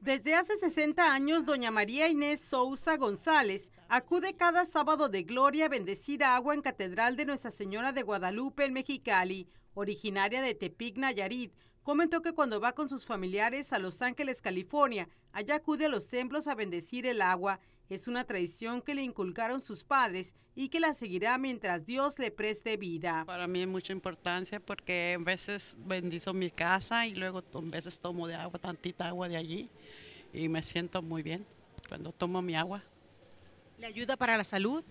Desde hace 60 años, doña María Inés Sousa González acude cada sábado de gloria a bendecir agua en Catedral de Nuestra Señora de Guadalupe en Mexicali, originaria de Tepic, Nayarit. Comentó que cuando va con sus familiares a Los Ángeles, California, allá acude a los templos a bendecir el agua es una tradición que le inculcaron sus padres y que la seguirá mientras Dios le preste vida. Para mí es mucha importancia porque a veces bendizo mi casa y luego a veces tomo de agua, tantita agua de allí y me siento muy bien cuando tomo mi agua. ¿Le ayuda para la salud?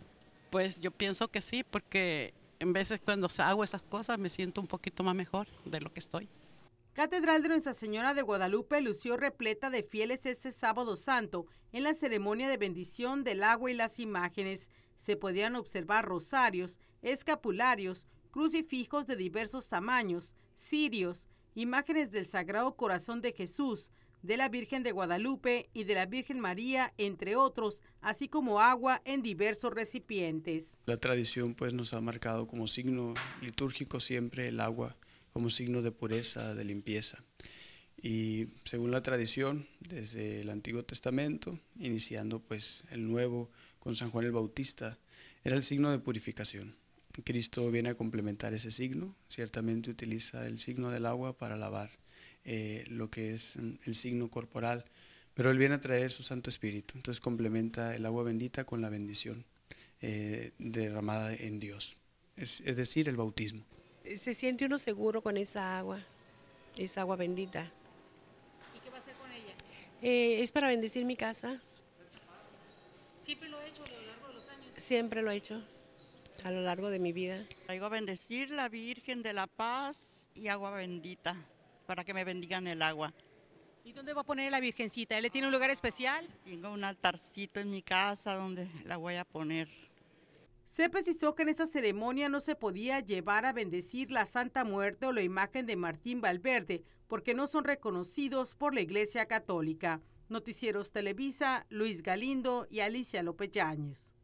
Pues yo pienso que sí, porque en veces cuando hago esas cosas me siento un poquito más mejor de lo que estoy. Catedral de Nuestra Señora de Guadalupe lució repleta de fieles este sábado santo en la ceremonia de bendición del agua y las imágenes. Se podían observar rosarios, escapularios, crucifijos de diversos tamaños, cirios, imágenes del Sagrado Corazón de Jesús, de la Virgen de Guadalupe y de la Virgen María, entre otros, así como agua en diversos recipientes. La tradición pues nos ha marcado como signo litúrgico siempre el agua como signo de pureza, de limpieza. Y según la tradición, desde el Antiguo Testamento, iniciando pues el Nuevo con San Juan el Bautista, era el signo de purificación. Cristo viene a complementar ese signo, ciertamente utiliza el signo del agua para lavar eh, lo que es el signo corporal, pero Él viene a traer su Santo Espíritu, entonces complementa el agua bendita con la bendición eh, derramada en Dios, es decir, el bautismo se siente uno seguro con esa agua, esa agua bendita. ¿Y qué va a hacer con ella? Eh, es para bendecir mi casa. ¿Siempre lo he hecho a lo largo de los años? Siempre lo he hecho a lo largo de mi vida. Traigo a bendecir la Virgen de la Paz y agua bendita, para que me bendigan el agua. ¿Y dónde va a poner la Virgencita? ¿Él le tiene un lugar especial? Tengo un altarcito en mi casa donde la voy a poner. Se precisó que en esta ceremonia no se podía llevar a bendecir la Santa Muerte o la imagen de Martín Valverde, porque no son reconocidos por la Iglesia Católica. Noticieros Televisa, Luis Galindo y Alicia López Yáñez.